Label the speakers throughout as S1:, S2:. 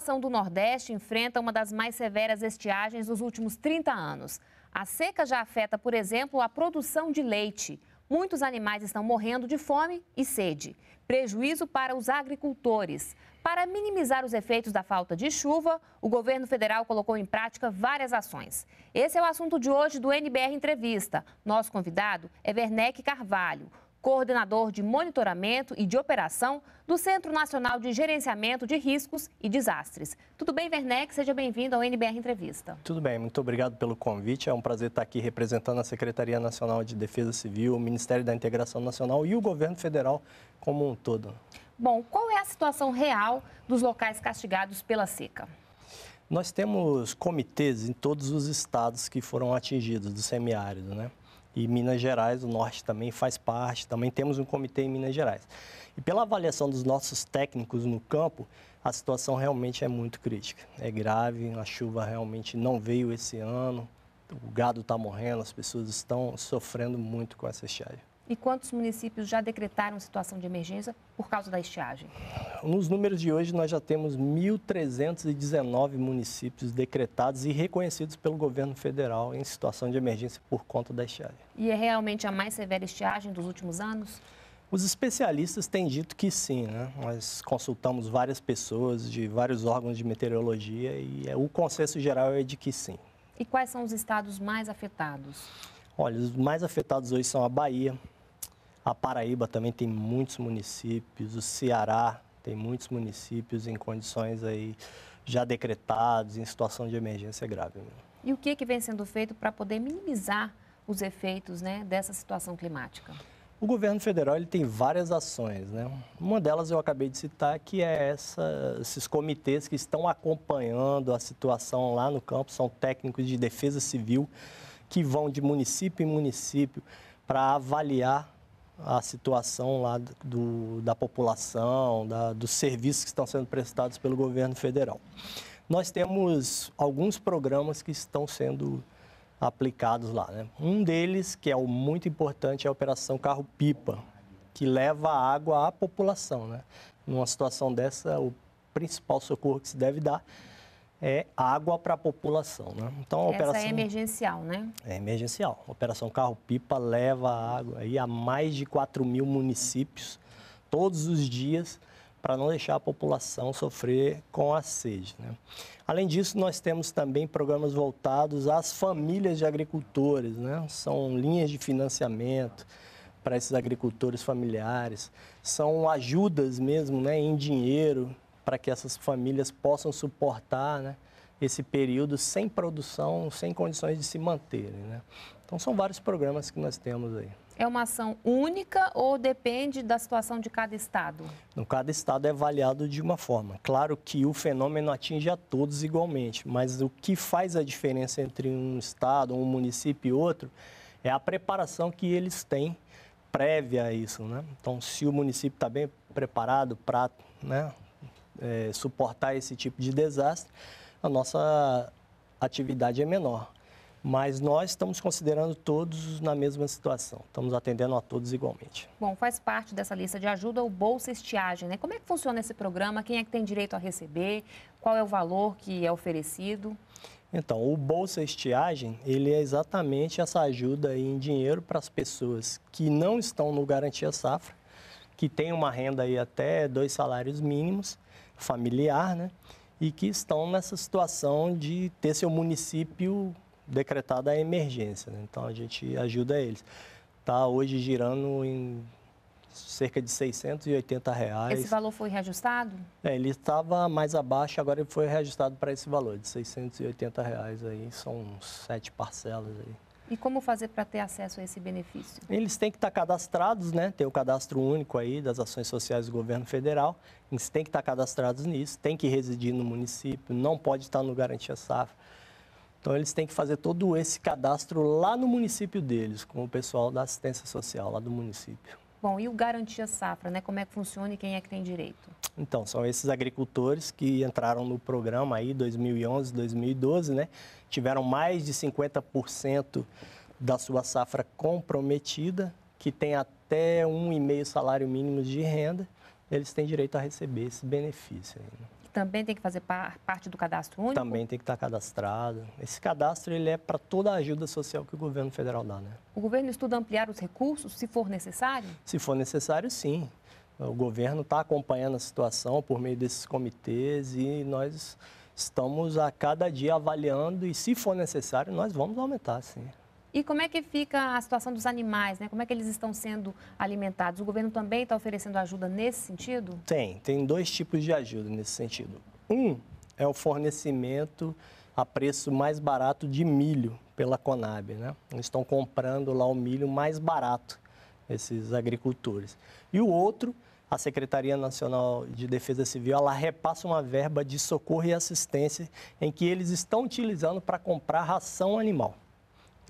S1: população do Nordeste enfrenta uma das mais severas estiagens dos últimos 30 anos. A seca já afeta, por exemplo, a produção de leite. Muitos animais estão morrendo de fome e sede. Prejuízo para os agricultores. Para minimizar os efeitos da falta de chuva, o governo federal colocou em prática várias ações. Esse é o assunto de hoje do NBR Entrevista. Nosso convidado é Werneck Carvalho, coordenador de monitoramento e de operação do Centro Nacional de Gerenciamento de Riscos e Desastres. Tudo bem, Werneck? Seja bem-vindo ao NBR Entrevista.
S2: Tudo bem, muito obrigado pelo convite. É um prazer estar aqui representando a Secretaria Nacional de Defesa Civil, o Ministério da Integração Nacional e o governo federal como um todo.
S1: Bom, qual é a situação real dos locais castigados pela seca?
S2: Nós temos comitês em todos os estados que foram atingidos do semiárido, né? e Minas Gerais, o Norte também faz parte, também temos um comitê em Minas Gerais. E pela avaliação dos nossos técnicos no campo, a situação realmente é muito crítica. É grave, a chuva realmente não veio esse ano, o gado está morrendo, as pessoas estão sofrendo muito com essa cheia
S1: e quantos municípios já decretaram situação de emergência por causa da estiagem?
S2: Nos números de hoje, nós já temos 1.319 municípios decretados e reconhecidos pelo governo federal em situação de emergência por conta da estiagem.
S1: E é realmente a mais severa estiagem dos últimos anos?
S2: Os especialistas têm dito que sim, né? Nós consultamos várias pessoas de vários órgãos de meteorologia e é, o consenso geral é de que sim.
S1: E quais são os estados mais afetados?
S2: Olha, os mais afetados hoje são a Bahia, a Paraíba também tem muitos municípios, o Ceará tem muitos municípios em condições aí já decretados, em situação de emergência grave. Né?
S1: E o que, que vem sendo feito para poder minimizar os efeitos né, dessa situação climática?
S2: O governo federal ele tem várias ações, né? Uma delas eu acabei de citar, que é essa, esses comitês que estão acompanhando a situação lá no campo, são técnicos de defesa civil que vão de município em município para avaliar a situação lá do, da população, da, dos serviços que estão sendo prestados pelo governo federal. Nós temos alguns programas que estão sendo aplicados lá. Né? Um deles, que é o muito importante, é a Operação Carro Pipa, que leva água à população. Né? Numa situação dessa, o principal socorro que se deve dar é, água para a população. Né? Então, a Essa é operação... é
S1: emergencial,
S2: né? É emergencial. A operação Carro-Pipa leva água aí a mais de 4 mil municípios todos os dias para não deixar a população sofrer com a sede. Né? Além disso, nós temos também programas voltados às famílias de agricultores. Né? São linhas de financiamento para esses agricultores familiares, são ajudas mesmo né, em dinheiro para que essas famílias possam suportar né, esse período sem produção, sem condições de se manterem. Né? Então, são vários programas que nós temos aí.
S1: É uma ação única ou depende da situação de cada estado?
S2: No cada estado é avaliado de uma forma. Claro que o fenômeno atinge a todos igualmente, mas o que faz a diferença entre um estado, um município e outro é a preparação que eles têm prévia a isso, né? Então, se o município está bem preparado para né, é, suportar esse tipo de desastre, a nossa atividade é menor. Mas nós estamos considerando todos na mesma situação, estamos atendendo a todos igualmente.
S1: Bom, faz parte dessa lista de ajuda o Bolsa Estiagem, né? Como é que funciona esse programa? Quem é que tem direito a receber? Qual é o valor que é oferecido?
S2: Então, o Bolsa Estiagem, ele é exatamente essa ajuda em dinheiro para as pessoas que não estão no Garantia Safra, que têm uma renda aí até dois salários mínimos familiar, né? E que estão nessa situação de ter seu município decretado a emergência. Né? Então a gente ajuda eles. Está hoje girando em cerca de 680 reais. Esse
S1: valor foi reajustado?
S2: É, ele estava mais abaixo, agora ele foi reajustado para esse valor de 680 reais aí, são sete parcelas aí.
S1: E como fazer para ter acesso a esse benefício?
S2: Eles têm que estar tá cadastrados, né? Tem o cadastro único aí das ações sociais do governo federal. Eles têm que estar tá cadastrados nisso, têm que residir no município, não pode estar tá no Garantia Safra. Então, eles têm que fazer todo esse cadastro lá no município deles, com o pessoal da assistência social lá do município.
S1: Bom, e o Garantia Safra, né? Como é que funciona e quem é que tem direito?
S2: Então, são esses agricultores que entraram no programa aí 2011, 2012, né? Tiveram mais de 50% da sua safra comprometida, que tem até um e meio salário mínimo de renda, eles têm direito a receber esse benefício aí, né?
S1: também tem que fazer par, parte do cadastro único?
S2: Também tem que estar cadastrado. Esse cadastro ele é para toda a ajuda social que o governo federal dá, né?
S1: O governo estuda ampliar os recursos, se for necessário?
S2: Se for necessário, sim. O governo está acompanhando a situação por meio desses comitês e nós estamos a cada dia avaliando e, se for necessário, nós vamos aumentar, sim.
S1: E como é que fica a situação dos animais, né? Como é que eles estão sendo alimentados? O governo também está oferecendo ajuda nesse sentido?
S2: Tem, tem dois tipos de ajuda nesse sentido. Um é o fornecimento a preço mais barato de milho pela Conab, né? Eles estão comprando lá o milho mais barato, esses agricultores. E o outro, a Secretaria Nacional de Defesa Civil, ela repassa uma verba de socorro e assistência em que eles estão utilizando para comprar ração animal.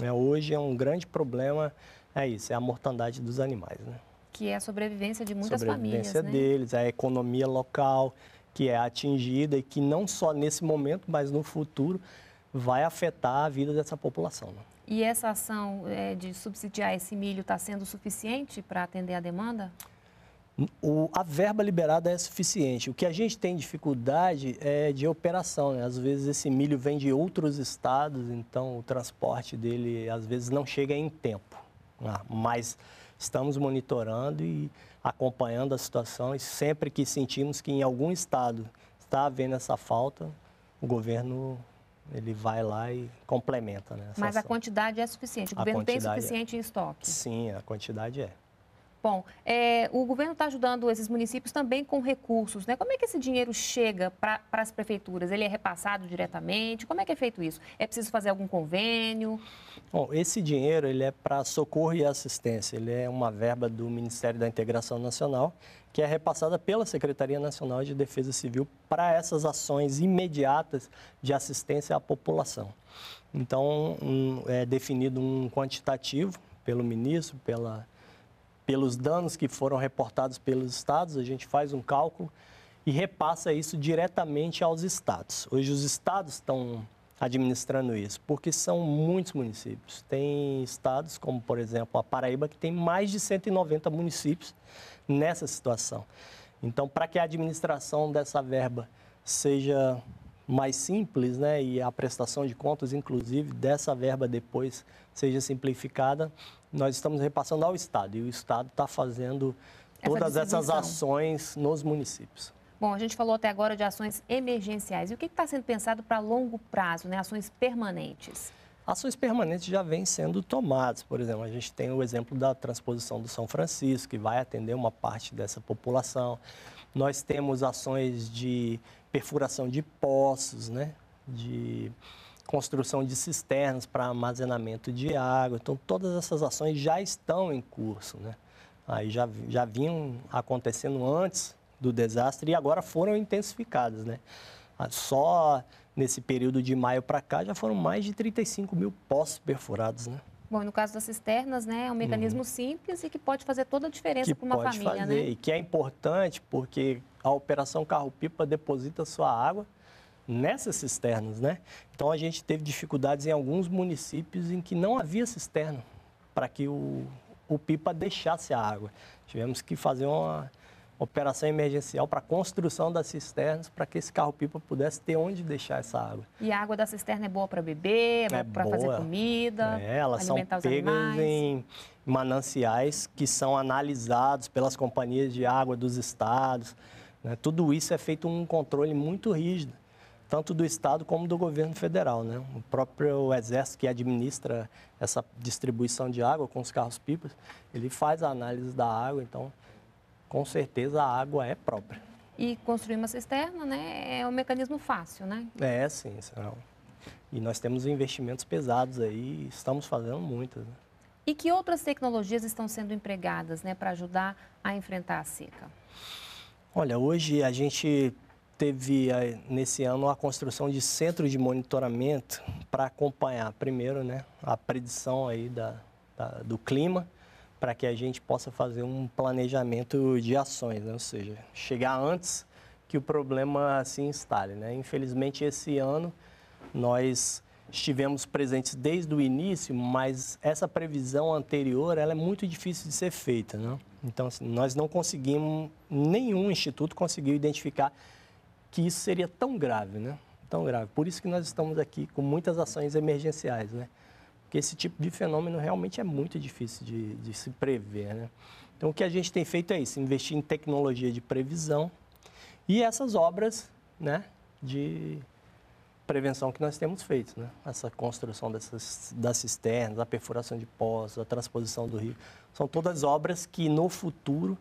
S2: Né? Hoje é um grande problema, é isso, é a mortandade dos animais. Né?
S1: Que é a sobrevivência de muitas sobrevivência famílias. Sobrevivência
S2: né? deles, né? a economia local que é atingida e que não só nesse momento, mas no futuro vai afetar a vida dessa população. Né?
S1: E essa ação é, de subsidiar esse milho está sendo suficiente para atender a demanda?
S2: o, a verba liberada é suficiente. O que a gente tem dificuldade é de operação. Né? Às vezes esse milho vem de outros estados, então o transporte dele às vezes não chega em tempo. Né? Mas estamos monitorando e acompanhando a situação e sempre que sentimos que em algum estado está havendo essa falta, o governo ele vai lá e complementa. Né, Mas ação. a
S1: quantidade é suficiente? O a governo tem é. suficiente é. em estoque?
S2: Sim, a quantidade é.
S1: Bom, é, o governo está ajudando esses municípios também com recursos, né? Como é que esse dinheiro chega para as prefeituras? Ele é repassado diretamente? Como é que é feito isso? É preciso fazer algum convênio?
S2: Bom, esse dinheiro ele é para socorro e assistência. Ele é uma verba do Ministério da Integração Nacional que é repassada pela Secretaria Nacional de Defesa Civil para essas ações imediatas de assistência à população. Então, um, é definido um quantitativo pelo ministro, pela pelos danos que foram reportados pelos estados, a gente faz um cálculo e repassa isso diretamente aos estados. Hoje os estados estão administrando isso, porque são muitos municípios. Tem estados, como por exemplo a Paraíba, que tem mais de 190 municípios nessa situação. Então, para que a administração dessa verba seja mais simples, né, e a prestação de contas, inclusive, dessa verba depois seja simplificada, nós estamos repassando ao Estado e o Estado está fazendo todas Essa essas ações nos municípios.
S1: Bom, a gente falou até agora de ações emergenciais. E o que está sendo pensado para longo prazo, né? ações permanentes?
S2: ações permanentes já vêm sendo tomadas. Por exemplo, a gente tem o exemplo da transposição do São Francisco, que vai atender uma parte dessa população. Nós temos ações de perfuração de poços, né? de construção de cisternas para armazenamento de água. Então, todas essas ações já estão em curso. Né? Aí já, já vinham acontecendo antes do desastre e agora foram intensificadas. Né? Só nesse período de maio para cá, já foram mais de 35 mil poços perfurados, né?
S1: Bom, no caso das cisternas, né, é um mecanismo uhum. simples e que pode fazer toda a diferença para uma pode família, fazer, né? E
S2: que é importante porque a operação carro-pipa deposita sua água nessas cisternas, né? Então a gente teve dificuldades em alguns municípios em que não havia cisterna para que o, o pipa deixasse a água. Tivemos que fazer uma operação emergencial para a construção das cisternas para que esse carro-pipa pudesse ter onde deixar essa água.
S1: E a água da cisterna é boa para beber, é para fazer comida, é, elas são pegas animais. em
S2: mananciais que são analisados pelas companhias de água dos estados. Né? Tudo isso é feito um controle muito rígido, tanto do estado como do governo federal. Né? O próprio exército que administra essa distribuição de água com os carros-pipas, ele faz a análise da água, então com certeza a água é própria.
S1: E construir uma cisterna, né, é um mecanismo fácil, né?
S2: É, sim, senão é E nós temos investimentos pesados aí, estamos fazendo muitas. Né?
S1: E que outras tecnologias estão sendo empregadas, né, para ajudar a enfrentar a seca?
S2: Olha, hoje a gente teve eh, nesse ano a construção de centros de monitoramento para acompanhar primeiro, né, a predição aí da, da do clima para que a gente possa fazer um planejamento de ações, né? ou seja, chegar antes que o problema se instale. Né? Infelizmente, esse ano nós estivemos presentes desde o início, mas essa previsão anterior ela é muito difícil de ser feita. Né? Então, assim, nós não conseguimos, nenhum instituto conseguiu identificar que isso seria tão grave, né? tão grave. Por isso que nós estamos aqui com muitas ações emergenciais. Né? Porque esse tipo de fenômeno realmente é muito difícil de, de se prever, né? Então, o que a gente tem feito é isso, investir em tecnologia de previsão e essas obras, né, de prevenção que nós temos feito, né? Essa construção dessas, das cisternas, a perfuração de poços, a transposição do rio, são todas obras que no futuro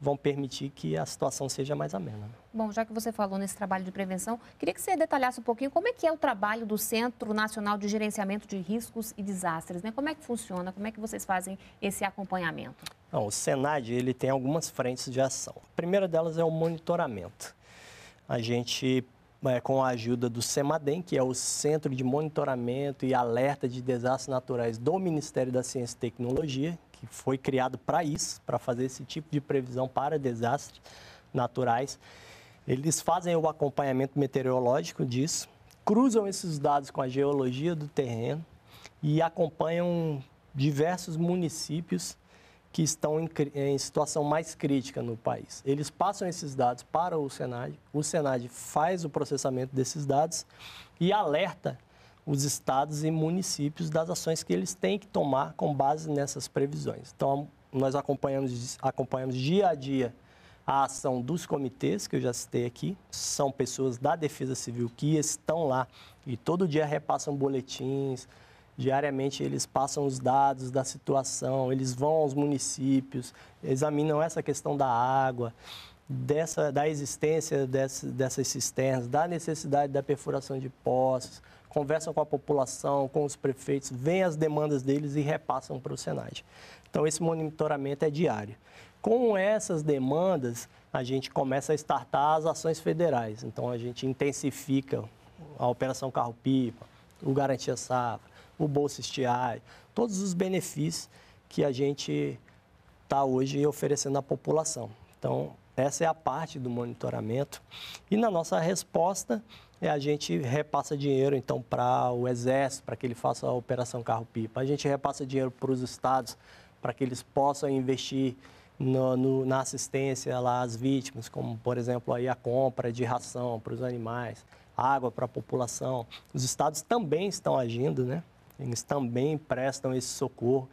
S2: vão permitir que a situação seja mais amena. Né?
S1: Bom, já que você falou nesse trabalho de prevenção, queria que você detalhasse um pouquinho como é que é o trabalho do Centro Nacional de Gerenciamento de Riscos e Desastres, né? Como é que funciona? Como é que vocês fazem esse acompanhamento?
S2: o Senad, ele tem algumas frentes de ação. A primeira delas é o monitoramento. A gente é, com a ajuda do CEMADEM, que é o Centro de Monitoramento e Alerta de Desastres Naturais do Ministério da Ciência e Tecnologia, que foi criado para isso, para fazer esse tipo de previsão para desastres naturais. Eles fazem o acompanhamento meteorológico disso, cruzam esses dados com a geologia do terreno e acompanham diversos municípios que estão em, em, situação mais crítica no país. Eles passam esses dados para o Senad, o Senad faz o processamento desses dados e alerta os estados e municípios das ações que eles têm que tomar com base nessas previsões. Então, nós acompanhamos, acompanhamos dia a dia a ação dos comitês, que eu já citei aqui, são pessoas da Defesa Civil que estão lá e todo dia repassam boletins, diariamente eles passam os dados da situação, eles vão aos municípios, examinam essa questão da água, dessa, da existência dessas, dessas cisternas, da necessidade da perfuração de poços, conversam com a população, com os prefeitos, veem as demandas deles e repassam para o Senado. Então, esse monitoramento é diário. Com essas demandas, a gente começa a startar as ações federais. Então, a gente intensifica a Operação Carro-Pipa, o Garantia Safra, o Bolsa Estiário, todos os benefícios que a gente está hoje oferecendo à população. Então, essa é a parte do monitoramento. E na nossa resposta, é a gente repassa dinheiro então para o Exército, para que ele faça a operação carro-pipa. A gente repassa dinheiro para os estados, para que eles possam investir no, no, na assistência lá às vítimas, como por exemplo aí a compra de ração para os animais, água para a população. Os estados também estão agindo, né? Eles também prestam esse socorro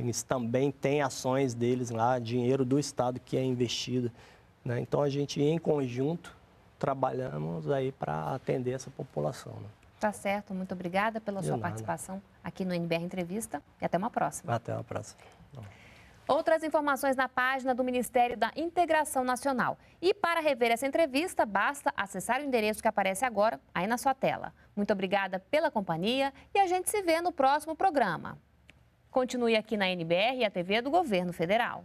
S2: eles também têm ações deles lá, dinheiro do Estado que é investido. Né? Então, a gente, em conjunto, trabalhamos aí para atender essa população. Né?
S1: Tá certo, muito obrigada pela De sua nada. participação aqui no NBR Entrevista
S2: e até uma próxima. Até uma próxima.
S1: Outras informações na página do Ministério da Integração Nacional. E para rever essa entrevista, basta acessar o endereço que aparece agora aí na sua tela. Muito obrigada pela companhia e a gente se vê no próximo programa. Continue aqui na NBR e a TV do Governo Federal.